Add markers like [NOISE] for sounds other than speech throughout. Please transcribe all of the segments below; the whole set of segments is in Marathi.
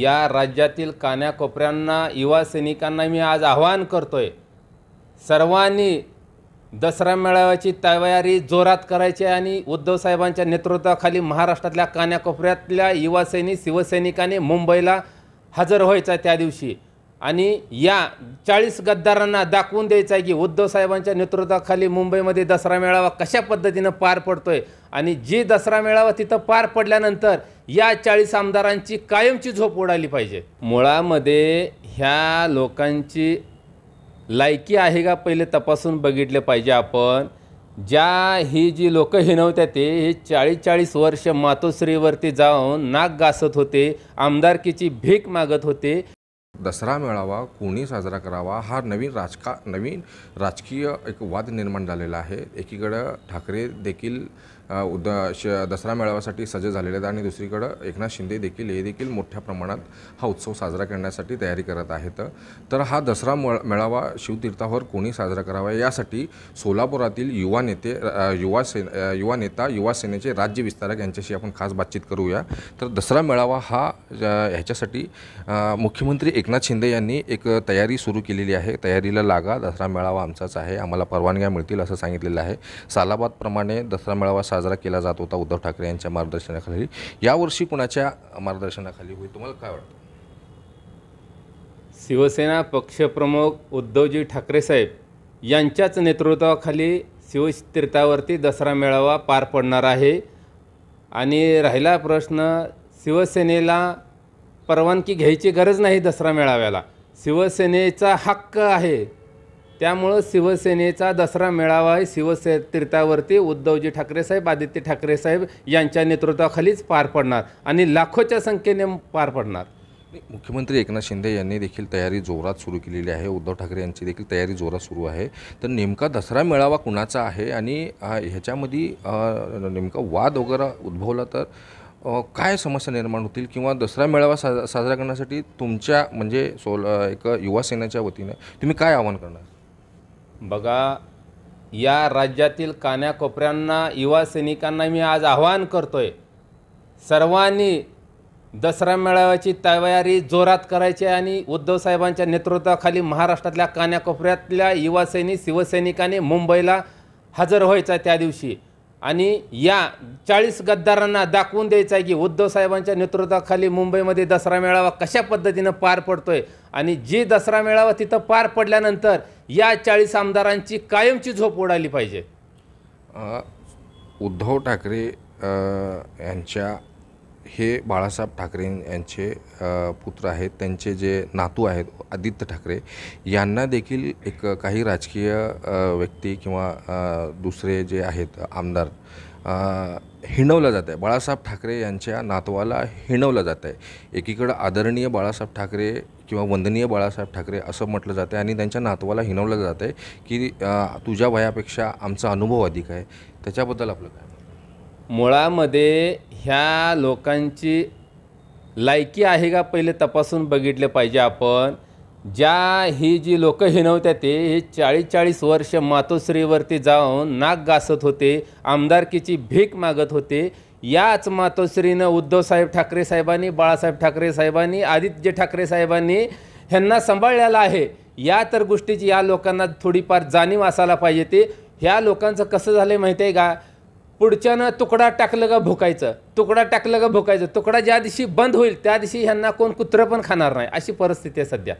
या राज्यातील कान्याकोपऱ्यांना युवा सैनिकांना मी आज आवाहन करतो आहे सर्वांनी दसरा मेळाव्याची तयारी जोरात करायची आणि उद्धवसाहेबांच्या नेतृत्वाखाली महाराष्ट्रातल्या कान्याकोपऱ्यातल्या युवा सैनिक शिवसैनिकांनी मुंबईला हजर व्हायचा त्या दिवशी आणि या चाळीस गद्दारांना दाखवून द्यायचं आहे की उद्धव साहेबांच्या नेतृत्वाखाली मुंबईमध्ये दसरा मेळावा कशा पद्धतीनं पार पडतोय आणि जी दसरा मेळावा तिथं पार पडल्यानंतर या चाळीस आमदारांची कायमची झोप उडाली पाहिजे मुळामध्ये ह्या लोकांची लायकी आहे का पहिले तपासून बघितले पाहिजे आपण ज्या ही जी लोकं हिनवत्या ते हे चाळीस चाळीस वर्ष मातोश्रीवरती जाऊन नाक गासत होते आमदारकीची भीक मागत होते दसरा मेळावा कोणी साजरा करावा हा नवीन राजका नवीन राजकीय एक वाद निर्माण झालेला आहे एकीकडं ठाकरे देखील उद श दसरा मेळाव्यासाठी सज्ज झालेले आहेत आणि दुसरीकडं एकनाथ शिंदे देखील हे देखील मोठ्या प्रमाणात हा उत्सव साजरा करण्यासाठी तयारी करत आहेत तर हा दसरा मेळावा शिवतीर्थावर कोणी साजरा करावा यासाठी सोलापुरातील युवा नेते युवा से युवा नेता युवा सेनेचे राज्य विस्तारक यांच्याशी आपण खास बातचीत करूया तर दसरा मेळावा हा ह्याच्यासाठी मुख्यमंत्री एक एकनाथ शिंदे यांनी एक तयारी सुरू केलेली आहे तयारीला लागा दसरा मेळावा आमचाच आहे आम्हाला परवानग्या मिळतील असं सांगितलेलं आहे सालाबादप्रमाणे दसरा मेळावा साजरा केला जात होता उद्धव ठाकरे यांच्या मार्गदर्शनाखाली यावर्षी कुणाच्या मार्गदर्शनाखाली होईल तुम्हाला काय वाटतं शिवसेना पक्षप्रमुख उद्धवजी ठाकरे साहेब यांच्याच नेतृत्वाखाली शिवतीर्थावरती दसरा मेळावा पार पडणार आहे आणि राहिला प्रश्न शिवसेनेला परवानगी घ्यायची गरज नाही दसरा मेळाव्याला शिवसेनेचा हक्क आहे त्यामुळं शिवसेनेचा दसरा मेळावा आहे शिवसे तीर्थावरती उद्धवजी ठाकरे साहेब आदित्य ठाकरे साहेब यांच्या नेतृत्वाखालीच पार पडणार आणि लाखोच्या संख्येने पार पडणार मुख्यमंत्री एकनाथ शिंदे यांनी देखील तयारी जोरात सुरू केलेली आहे उद्धव ठाकरे यांची देखील तयारी जोरात सुरू आहे तर नेमका दसरा मेळावा कुणाचा आहे आणि ह्याच्यामध्ये नेमका वाद वगैरे उद्भवला तर काय समस्या निर्माण होतील किंवा दसरा मेळावा साज साजरा करण्यासाठी तुमच्या म्हणजे सोल एक युवासेनेच्या वतीने वतीनं तुम्ही काय आवाहन करणार बघा या राज्यातील कान्याकोपऱ्यांना युवा सैनिकांना मी आज आवाहन करतो आहे सर्वांनी दसरा मेळाव्याची तयारी जोरात करायची आणि उद्धवसाहेबांच्या नेतृत्वाखाली महाराष्ट्रातल्या कान्याकोपऱ्यातल्या युवासैनिक शिवसैनिकांनी मुंबईला हजर व्हायचा त्या दिवशी आणि या चाळीस गद्दारांना दाखवून द्यायचं आहे की उद्धव साहेबांच्या नेतृत्वाखाली मुंबईमध्ये दसरा मेळावा कशा पद्धतीनं पार पडतोय आणि जी दसरा मेळावा तिथं पार पडल्यानंतर या चाळीस आमदारांची कायमची झोप उडाली पाहिजे उद्धव ठाकरे यांच्या हे बाळासाहेब ठाकरे यांचे पुत्र आहेत त्यांचे जे नातू आहेत आदित्य ठाकरे यांना देखील एक काही राजकीय व्यक्ती किंवा दुसरे जे आहेत आमदार हिणवलं जात आहे बाळासाहेब ठाकरे यांच्या नातवाला हिणवलं जात आहे एकीकडं आदरणीय बाळासाहेब ठाकरे किंवा वंदनीय बाळासाहेब ठाकरे असं म्हटलं जातं आहे आणि त्यांच्या नातवाला हिणवलं जात आहे की तुझ्या वयापेक्षा आमचा अनुभव अधिक आहे त्याच्याबद्दल आपलं काय मुळामध्ये ह्या लोकांची लायकी आहे का पहिले तपासून बघितले पाहिजे आपण ज्या ही जी लोकं हिनवत्या ते हे चाळीस चाळीस वर्ष मातोश्रीवरती जाऊन नाक गासत होते आमदारकीची भीक मागत होते याच मातोश्रीनं उद्धवसाहेब ठाकरे साहेबांनी बाळासाहेब ठाकरे साहेबांनी आदित्य ठाकरे साहेबांनी ह्यांना सांभाळलेला आहे या तर गोष्टीची या लोकांना थोडीफार जाणीव असायला पाहिजे ते ह्या लोकांचं कसं झालं माहिती आहे का पुढच्यानं तुकडा टाकलं का भोकायचं तुकडा टाकलं का भोकायचं तुकडा ज्या दिवशी बंद होईल त्या दिवशी ह्यांना कोण कुत्रं पण खाणार नाही अशी परिस्थिती आहे सध्या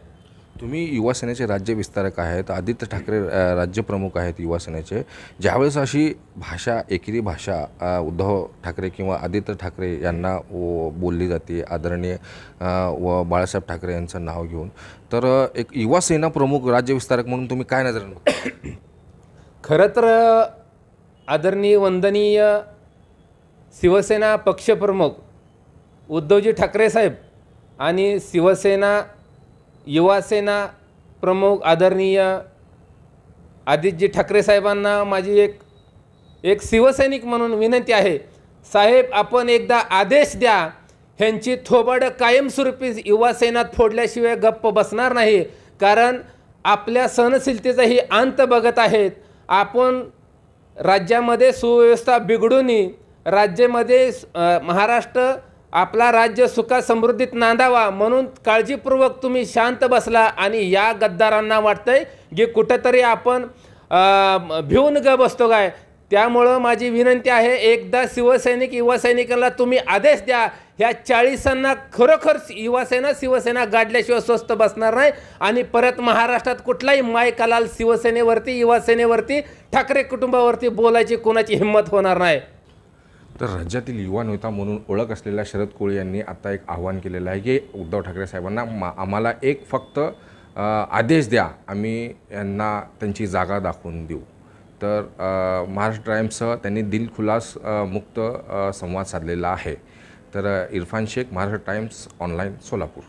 तुम्ही युवासेनेचे राज्य विस्तारक आहेत आदित्य ठाकरे राज्यप्रमुख आहेत युवासेनेचे ज्यावेळेस अशी भाषा एकेरी भाषा उद्धव ठाकरे किंवा आदित्य ठाकरे यांना बोलली जाते आदरणीय व बाळासाहेब ठाकरे यांचं नाव घेऊन तर एक युवासेना प्रमुख राज्य विस्तारक म्हणून तुम्ही काय नजर [COUGHS] खरं तर आदरणीय वंदनीय शिवसेना पक्षप्रमुख उद्धवजी ठाकरे साहेब आणि शिवसेना युवासेना प्रमुख आदरणीय आदित्यजी ठाकरे साहेबांना माझी एक एक शिवसैनिक म्हणून विनंती आहे साहेब आपण एकदा आदेश द्या ह्यांची थोबाडं कायमस्वरूपी युवासेनात फोडल्याशिवाय गप्प बसणार नाही कारण आपल्या सहनशीलतेचाही अंत बघत आहेत आपण राज्यामध्ये सुव्यवस्था बिघडूनही राज्यामध्ये महाराष्ट्र आपला राज्य सुखा समृद्धीत नांदावा म्हणून काळजीपूर्वक तुम्ही शांत बसला आणि या गद्दारांना वाटतंय की कुठंतरी आपण भिवून ग बसतो काय त्यामुळं माझी विनंती आहे एकदा शिवसैनिक युवासैनिकांना तुम्ही आदेश द्या ह्या चाळीसांना खरोखरच युवासेना शिवसेना गाडल्याशिवाय स्वस्त बसणार नाही आणि परत महाराष्ट्रात कुठलाही माय शिवसेनेवरती युवासेनेवरती ठाकरे कुटुंबावरती बोलायची कोणाची हिंमत होणार नाही तर राज्यातील युवा नेता म्हणून ओळख असलेल्या शरद कोळी यांनी आता एक आव्हान केलेलं आहे की उद्धव ठाकरे साहेबांना मा आम्हाला एक फक्त आदेश द्या आम्ही यांना त्यांची जागा दाखवून देऊ तर महाराष्ट्र टाईम्ससह त्यांनी दिलखुलास मुक्त संवाद साधलेला आहे तर इरफान शेख महाराष्ट्र टाईम्स ऑनलाईन सोलापूर